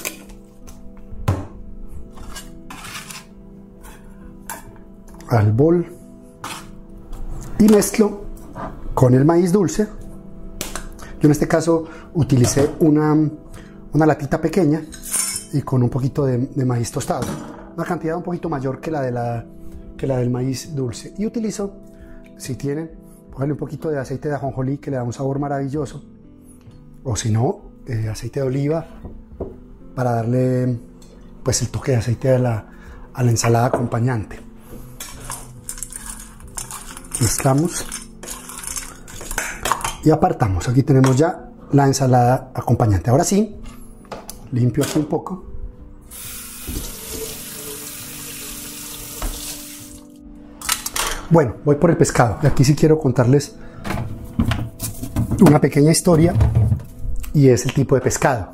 S2: al bol y mezclo con el maíz dulce yo en este caso utilicé una, latita pequeña y con un poquito de, maíz tostado, una cantidad un poquito mayor que la, de la, que la del maíz dulce. Y utilizo, si tienen, ponerle un poquito de aceite de ajonjolí que le da un sabor maravilloso, o si no, eh, aceite de oliva para darle pues el toque de aceite a la, ensalada acompañante. Mezclamos y apartamos. Aquí tenemos ya la ensalada acompañante. Ahora sí, limpio aquí un poco. Bueno, voy por el pescado. Y aquí sí quiero contarles una pequeña historia y es el tipo de pescado.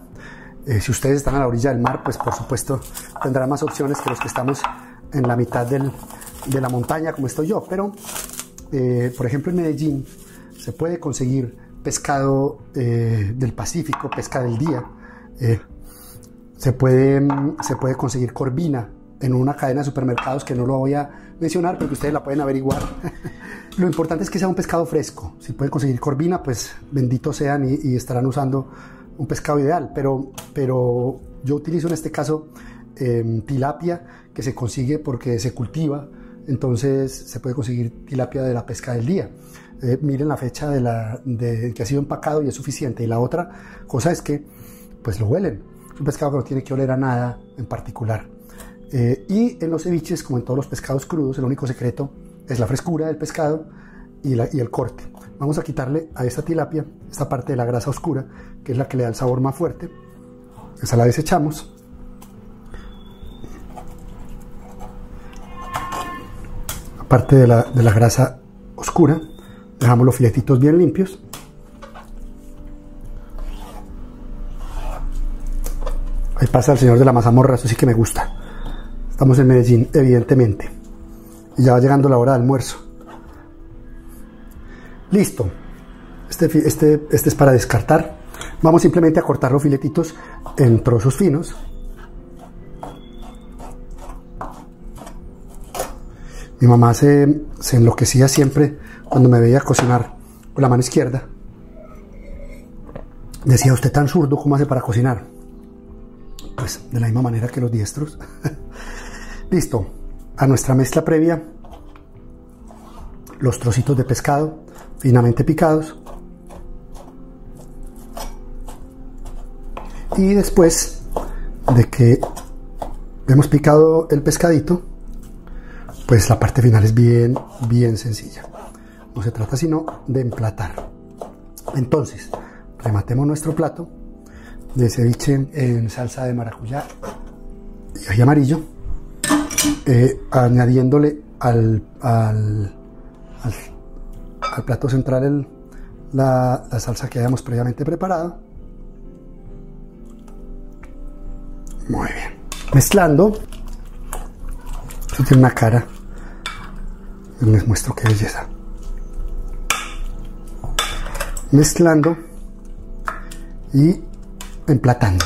S2: Eh, si ustedes están a la orilla del mar, pues por supuesto tendrán más opciones que los que estamos en la mitad de la montaña como estoy yo. Pero, eh, por ejemplo, en Medellín se puede conseguir pescado eh, del Pacífico, pesca del día. Eh, se, puede, se puede conseguir corvina en una cadena de supermercados que no lo voy a mencionar, porque ustedes la pueden averiguar. lo importante es que sea un pescado fresco. Si pueden conseguir corvina, pues bendito sean y, estarán usando un pescado ideal. Pero, pero yo utilizo en este caso em, tilapia, que se consigue porque se cultiva. Entonces se puede conseguir tilapia de la pesca del día. Eh, miren la fecha de, la, que ha sido empacado y es suficiente. Y la otra cosa es que, pues lo huelen. Es un pescado que no tiene que oler a nada en particular. Eh, y en los ceviches, como en todos los pescados crudos, el único secreto es la frescura del pescado y, el corte. Vamos a quitarle a esta tilapia esta parte de la grasa oscura, que es la que le da el sabor más fuerte. Esa la desechamos. Aparte de la, de la grasa oscura Dejamos los filetitos bien limpios. Ahí pasa el señor de la mazamorra, eso sí que me gusta. Estamos en Medellín, evidentemente. Y ya va llegando la hora de almuerzo. Listo. Este, este, este es para descartar. Vamos simplemente a cortar los filetitos en trozos finos. Mi mamá se, se enloquecía siempre cuando me veía cocinar con la mano izquierda. Decía, usted tan zurdo, como hace para cocinar? Pues de la misma manera que los diestros. Listo, a nuestra mezcla previa, los trocitos de pescado finamente picados. Y después de que hemos picado el pescadito, pues la parte final es bien, bien sencilla no se trata sino de emplatar. Entonces, rematemos nuestro plato de ceviche en salsa de maracuyá y amarillo, eh, añadiéndole al, al, plato central la, salsa que habíamos previamente preparado. Muy bien. Mezclando. Esto tiene una cara. Les muestro qué belleza mezclando y emplatando.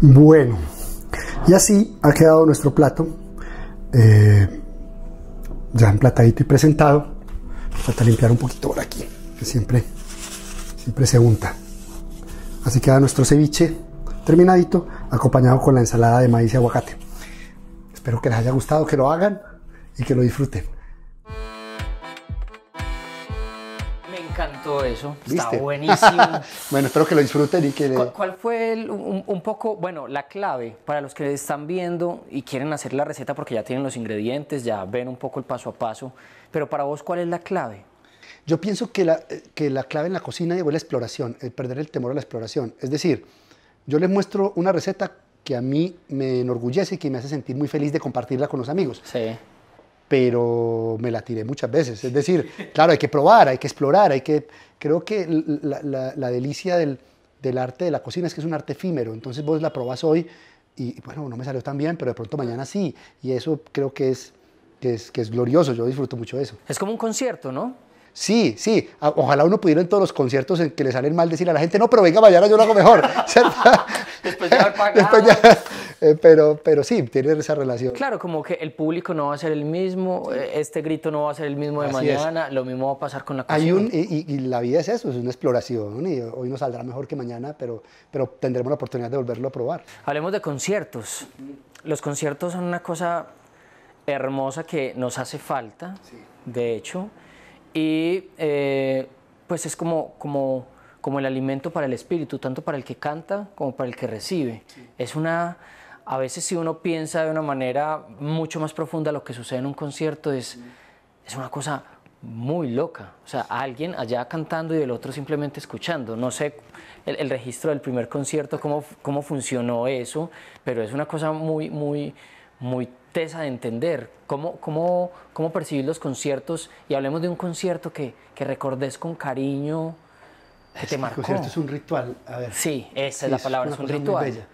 S2: Bueno, y así ha quedado nuestro plato eh, ya emplatadito y presentado. Falta limpiar un poquito por aquí, que siempre, siempre se unta. Así queda nuestro ceviche terminadito, acompañado con la ensalada de maíz y aguacate. Espero que les haya gustado, que lo hagan y que lo disfruten. todo eso.
S1: Está buenísimo.
S2: bueno, espero que lo disfruten y que...
S1: ¿Cuál fue un, poco, bueno, la clave para los que están viendo y quieren hacer la receta porque ya tienen
S2: los ingredientes, ya ven un poco el paso a paso, pero para vos, ¿cuál es la clave? Yo pienso que la, que la clave en la cocina es la exploración, el perder el temor a la exploración. Es decir, yo les muestro una receta que a mí me enorgullece y que me hace sentir muy feliz de compartirla con los amigos. Sí pero me la tiré muchas veces. Es decir, claro, hay que probar, hay que explorar, hay que... Creo que la, delicia del, arte de la cocina es que es un arte efímero, entonces vos la probás hoy y, bueno, no me salió tan bien, pero de pronto mañana sí, y eso creo que es, que glorioso, yo disfruto mucho de eso. Es como un concierto, ¿no? Sí, sí, ojalá uno pudiera en todos los conciertos en que le salen mal decir a la gente, no, pero venga, mañana yo lo hago mejor. Después de haber eh, pero, pero sí, tiene esa relación.
S1: Claro, como que el público no va a ser el mismo, eh, este grito no va a ser el mismo de mañana, lo mismo va a pasar con la cosa. Hay un,
S2: y, la vida es eso, es una exploración, y hoy no saldrá mejor que mañana, pero, pero tendremos la oportunidad de volverlo a probar.
S1: Hablemos de conciertos. Los conciertos son una cosa hermosa que nos hace falta, de hecho, y eh, pues es como... como como el alimento para el espíritu, tanto para el que canta como para el que recibe. Es una a veces si uno piensa de una manera mucho más profunda lo que sucede en un concierto es, es una cosa muy loca. O sea, alguien allá cantando y el otro simplemente escuchando. No sé el, registro del primer concierto, cómo, cómo funcionó eso, pero es una cosa muy, muy, muy tesa de entender. ¿Cómo, cómo, cómo percibir los conciertos? Y hablemos de un concierto que, que recordes
S2: con cariño, que es te El concierto es un ritual. Sí,
S1: esa es la palabra, es, un ritual.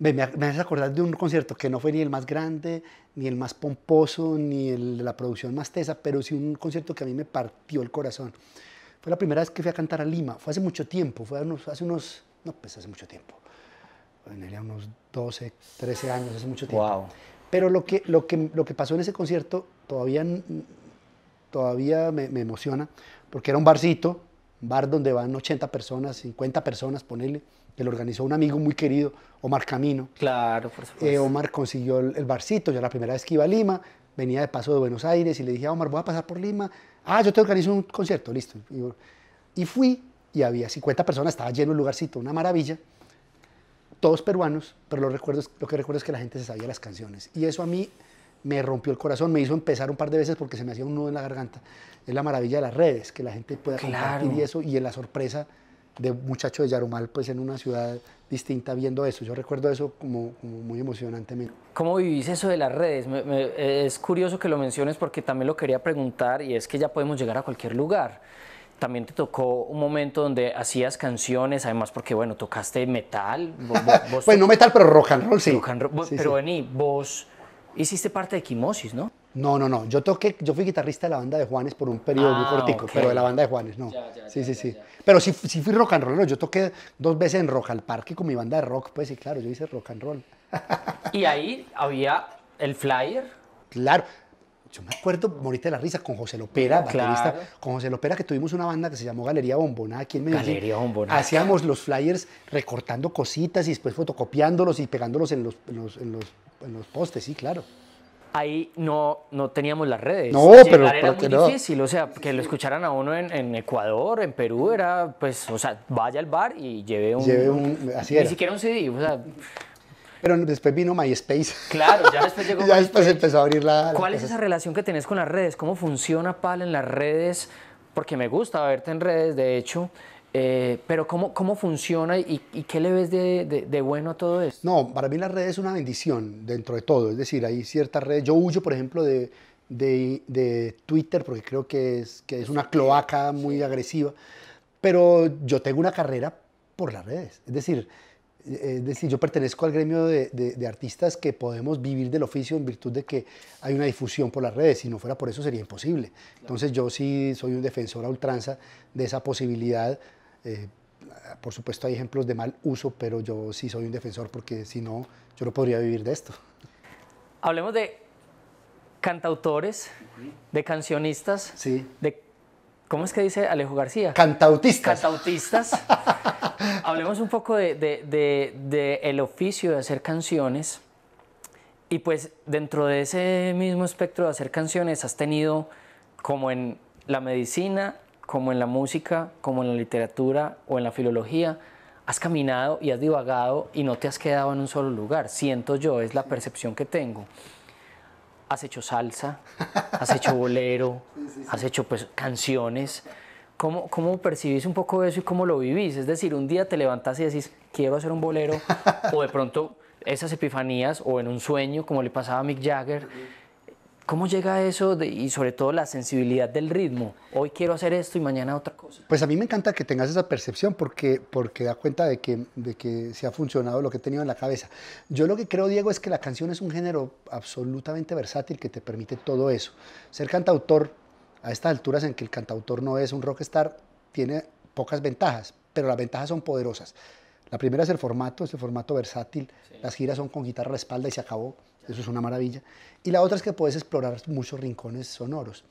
S2: Me, me, acordar de un concierto que no fue ni el más grande, ni el más pomposo, ni el de la producción más tesa, pero sí un concierto que a mí me partió el corazón. Fue la primera vez que fui a cantar a Lima, fue hace mucho tiempo, fue hace unos, no, pues hace mucho tiempo, tenía unos 12, 13 años, hace mucho tiempo. Pero lo que, lo, que, lo que pasó en ese concierto todavía, todavía me, me emociona, porque era un barcito, un bar donde van 80 personas, 50 personas, ponele que lo organizó un amigo muy querido, Omar Camino. Claro, por eh, supuesto. Omar consiguió el, barcito, ya la primera vez que iba a Lima, venía de paso de Buenos Aires y le dije, a ah, Omar, voy a pasar por Lima. Ah, yo te organizo un concierto, listo. Y, fui y había 50 personas, estaba lleno el lugarcito, una maravilla. Todos peruanos, pero lo, que recuerdo es que la gente se sabía las canciones. Y eso a mí me rompió el corazón, me hizo empezar un par de veces porque se me hacía un nudo en la garganta. Es la maravilla de las redes, que la gente pueda compartir y eso, y en la sorpresa de muchacho de Yarumal, pues en una ciudad distinta viendo eso. Yo recuerdo eso como, muy emocionantemente.
S1: ¿Cómo vivís eso de las redes? es curioso que lo menciones porque también lo quería preguntar y es que ya podemos llegar a cualquier lugar. También te tocó un momento donde hacías canciones, además porque, bueno, tocaste metal.
S2: pues no metal, pero rock and roll, sí. pero vení, vos hiciste parte de Quimosis, ¿no? No, no, no. Yo toqué, yo fui guitarrista de la banda de Juanes por un periodo muy ah, cortico, pero de la banda de Juanes, no. sí, sí, sí. Pero sí, sí, fui rock and roll. Yo toqué dos veces en Rock al Parque con mi banda de rock, pues sí, claro, yo hice rock and roll.
S1: y ahí había el flyer.
S2: Claro. Yo me acuerdo, morita de la risa, con José Lopera, baterista, con José Lopera, que tuvimos una banda que se llamó Galería Bomboná aquí en Medellín. Galería Bomboná. Hacíamos los flyers recortando cositas y después fotocopiándolos y pegándolos en los, en los, en los, en los postes, sí, claro
S1: ahí no, no teníamos las redes. No, Llegar pero era muy no. difícil, o sea, que lo escucharan a uno en, Ecuador, en Perú, era pues, o sea, vaya al bar y lleve un... Lleve un así era. Ni siquiera un CD, o sea...
S2: Pero después vino MySpace. Claro, ya después llegó Ya después empezó a
S1: abrir la... ¿Cuál es esa relación que tenés con las redes? ¿Cómo funciona, Pal, en las redes? Porque me gusta
S2: verte en redes, de hecho. Eh, pero ¿cómo, ¿cómo funciona y, qué le ves de, bueno a todo esto? No, para mí las redes es una bendición dentro de todo. Es decir, hay ciertas redes. Yo huyo, por ejemplo, de, de Twitter porque creo que es, que es una cloaca muy agresiva. Pero yo tengo una carrera por las redes. Es decir, eh, es decir, yo pertenezco al gremio de, de, artistas que podemos vivir del oficio en virtud de que hay una difusión por las redes. Si no fuera por eso sería imposible. Entonces yo sí soy un defensor a ultranza de esa posibilidad eh, por supuesto hay ejemplos de mal uso, pero yo sí soy un defensor porque si no, yo no podría vivir de esto.
S1: Hablemos de cantautores, de cancionistas, sí. de ¿Cómo es que dice Alejo García?
S2: Cantautistas. Cantautistas.
S1: Hablemos un poco de, de, de, de, el oficio de hacer canciones. Y pues dentro de ese mismo espectro de hacer canciones has tenido, como en la medicina, como en la música, como en la literatura o en la filología, has caminado y has divagado y no te has quedado en un solo lugar. Siento yo, es la percepción que tengo. Has hecho salsa, has hecho bolero, has hecho pues, canciones. ¿Cómo, ¿Cómo percibís un poco eso y cómo lo vivís? Es decir, un día te levantas y decís, quiero hacer un bolero, o de pronto esas epifanías, o en un sueño, como le pasaba a Mick Jagger
S2: ¿Cómo llega eso y sobre todo la sensibilidad
S1: del ritmo? Hoy quiero hacer esto y
S2: mañana otra cosa. Pues a mí me encanta que tengas esa percepción porque, porque da cuenta de que, de que se ha funcionado lo que he tenido en la cabeza. Yo lo que creo, Diego, es que la canción es un género absolutamente versátil que te permite todo eso. Ser cantautor a estas alturas en que el cantautor no es un rockstar tiene pocas ventajas, pero las ventajas son poderosas. La primera es el formato, es el formato versátil. Las giras son con guitarra a la espalda y se acabó eso es una maravilla. Y la otra es que puedes explorar muchos rincones sonoros.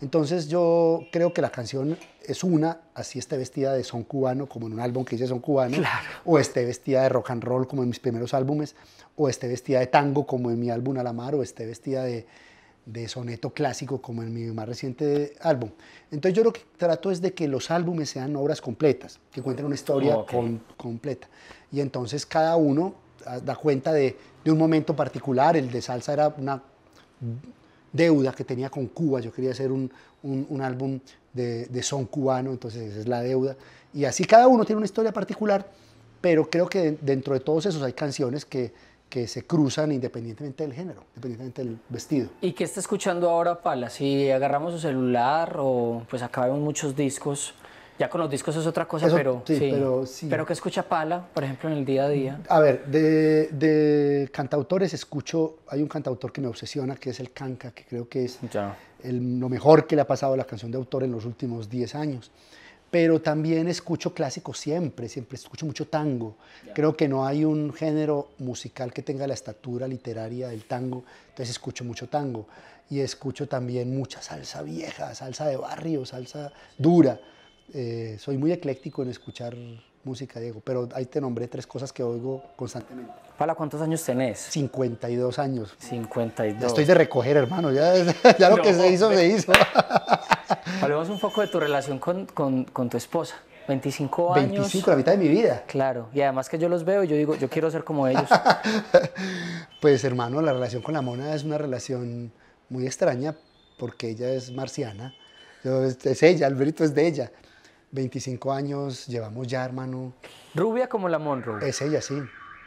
S2: Entonces yo creo que la canción es una, así esté vestida de son cubano, como en un álbum que hice son cubano, o esté vestida de rock and roll, como en mis primeros álbumes, o esté vestida de tango, como en mi álbum Alamar, o esté vestida de, soneto clásico, como en mi más reciente álbum. Entonces yo lo que trato es de que los álbumes sean obras completas, que cuenten una historia completa. Y entonces cada uno ah, da cuenta de de un momento particular. El de salsa era una deuda que tenía con Cuba. Yo quería hacer un, álbum de, son cubano, entonces es la deuda. Y así cada uno tiene una historia particular, pero creo que dentro de todos esos hay canciones que, que se cruzan independientemente del género, independientemente del vestido.
S1: ¿Y qué está escuchando ahora Pala? Si agarramos su celular o pues acabemos muchos discos, ya con los discos es otra cosa, pero, sí, pero, que escucha Pala, por ejemplo, en el día a día.
S2: A ver, de, de, cantautores escucho, hay un cantautor que me obsesiona, que es el Canca, que creo que es el, lo mejor que le ha pasado a la canción de autor en los últimos 10 años. Pero también escucho clásicos siempre, siempre escucho mucho tango. Creo que no hay un género musical que tenga la estatura literaria del tango, entonces escucho mucho tango. Y escucho también mucha salsa vieja, salsa de barrio, salsa dura eh, soy muy ecléctico en escuchar música, Diego, pero ahí te nombré tres cosas que oigo constantemente. ¿Para cuántos años tenés? 52 años. 52. Ya estoy de recoger, hermano, ya, lo que se hizo, se hizo.
S1: Hablemos un poco de tu relación con,
S2: tu esposa. 25 años. 25, la mitad de mi vida. Claro, y
S1: además que yo los veo y yo digo,
S2: yo quiero ser como ellos. pues hermano, la relación con la mona es una relación muy extraña porque ella es marciana. es ella, el Alberto es de ella, 25 años llevamos ya, hermano. Rubia como la Monroe. Es ella, sí.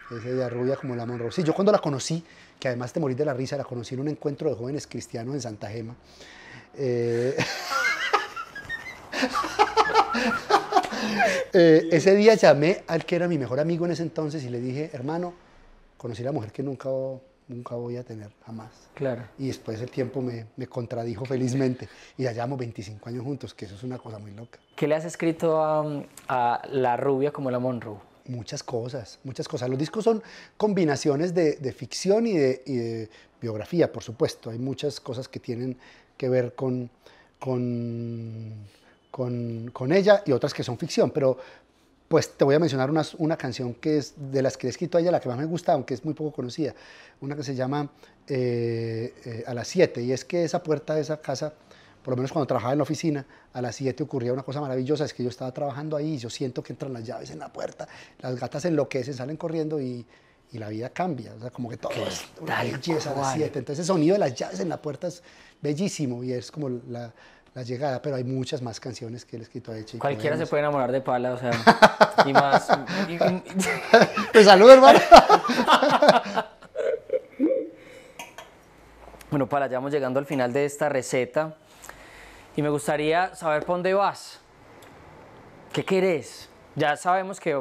S2: Es ella, rubia como la Monroe. Sí, yo cuando la conocí, que además te morí de la risa, la conocí en un encuentro de jóvenes cristianos en Santa Gema. Eh, eh, ese día llamé al que era mi mejor amigo en ese entonces y le dije, hermano, conocí a la mujer que nunca nunca voy a tener jamás. Claro. Y después el tiempo me, contradijo felizmente y ya llevamos 25 años juntos, que eso es una cosa muy loca. ¿Qué le has escrito a, la rubia como la Monroe? Muchas cosas, muchas cosas. Los discos son combinaciones de, ficción y de, biografía, por supuesto. Hay muchas cosas que tienen que ver con, con, con, con ella y otras que son ficción, pero, pues te voy a mencionar una, canción que es de las que he escrito a ella, la que más me gusta, aunque es muy poco conocida, una que se llama eh, eh, A las 7, y es que esa puerta de esa casa, por lo menos cuando trabajaba en la oficina, a las 7 ocurría una cosa maravillosa, es que yo estaba trabajando ahí y yo siento que entran las llaves en la puerta, las gatas enloquecen, salen corriendo y, la vida cambia, o sea, como que todo es una belleza a las 7, entonces el sonido de las llaves en la puerta es bellísimo y es como la la llegada, pero hay muchas más canciones que él escrito de hecho. Cualquiera se
S1: puede enamorar de Pala, o sea, y más. pues salud, hermano. bueno, Pala, ya vamos llegando al final de esta receta y me gustaría saber por dónde vas. ¿Qué querés? Ya sabemos que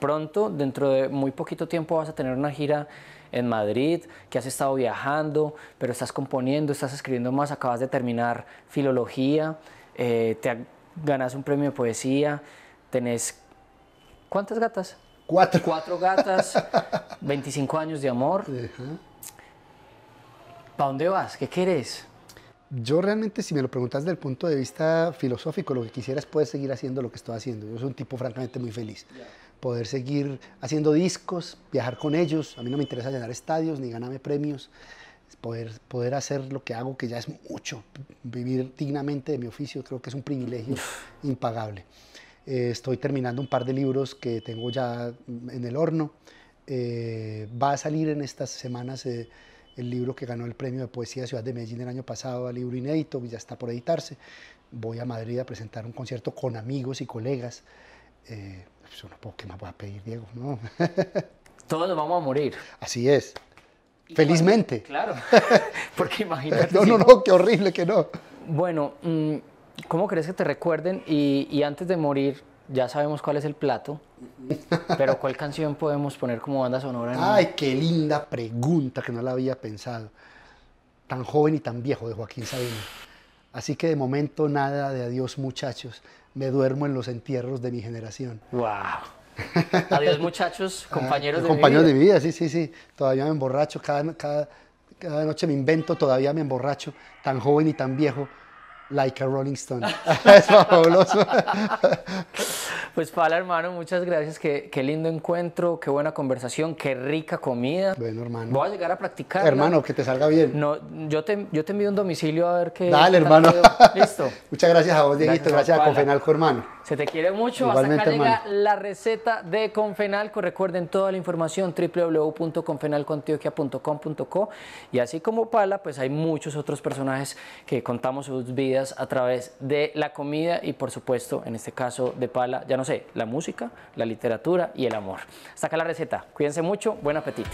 S1: pronto, dentro de muy poquito tiempo, vas a tener una gira en Madrid, que has estado viajando, pero estás componiendo, estás escribiendo más, acabas de terminar filología, eh, te ganas un premio de poesía, tenés... ¿Cuántas gatas? Cuatro. Cuatro gatas, 25 años de amor. ¿Para dónde
S2: vas? ¿Qué quieres? Yo realmente, si me lo preguntas desde el punto de vista filosófico, lo que quisieras es seguir haciendo lo que estoy haciendo. Yo soy un tipo francamente muy feliz poder seguir haciendo discos, viajar con ellos. A mí no me interesa llenar estadios ni ganarme premios. Poder, poder hacer lo que hago, que ya es mucho. Vivir dignamente de mi oficio creo que es un privilegio impagable. Eh, estoy terminando un par de libros que tengo ya en el horno. Eh, va a salir en estas semanas eh, el libro que ganó el premio de poesía Ciudad de Medellín el año pasado, el libro inédito, y ya está por editarse. Voy a Madrid a presentar un concierto con amigos y colegas pues, ¿qué más voy a pedir, Diego? No. Todos nos vamos a morir. Así es. Felizmente. claro. Porque imagínate. no, no, no,
S1: qué horrible que no. Bueno, mm, ¿cómo crees que te recuerden? Y, antes de morir, ya sabemos cuál es el plato, pero ¿cuál canción podemos poner como
S2: banda sonora? Ay, qué linda pregunta que no la había pensado. Tan joven y tan viejo de Joaquín Sabina. Así que de momento nada de adiós muchachos me duermo en los entierros de mi generación. ¡Wow!
S1: Adiós muchachos, ah, compañeros de compañeros mi vida. de
S2: mi vida, sí, sí, sí. Todavía me emborracho, cada, cada, cada noche me invento, todavía me emborracho, tan joven y tan viejo, Like a Rolling Stone. es fabuloso.
S1: pues Pala, hermano, muchas gracias. Qué, qué, lindo encuentro, qué buena conversación, qué rica comida. Bueno, hermano. Voy a llegar a practicar. Hermano,
S2: que te salga bien. No,
S1: yo te, yo te envío un domicilio a ver qué. Dale, hermano. Listo. muchas gracias a vos, Dieguito. Gracias, gracias a Confenalco, hermano. Se te quiere mucho. Hasta acá llega la receta de Confenalco. Pues recuerden toda la información www.confenalcontioquia.com.co Y así como Pala, pues hay muchos otros personajes que contamos sus vidas a través de la comida y, por supuesto, en este caso de Pala, ya no sé, la música, la literatura y el amor. Hasta acá la receta. Cuídense mucho. Buen apetito.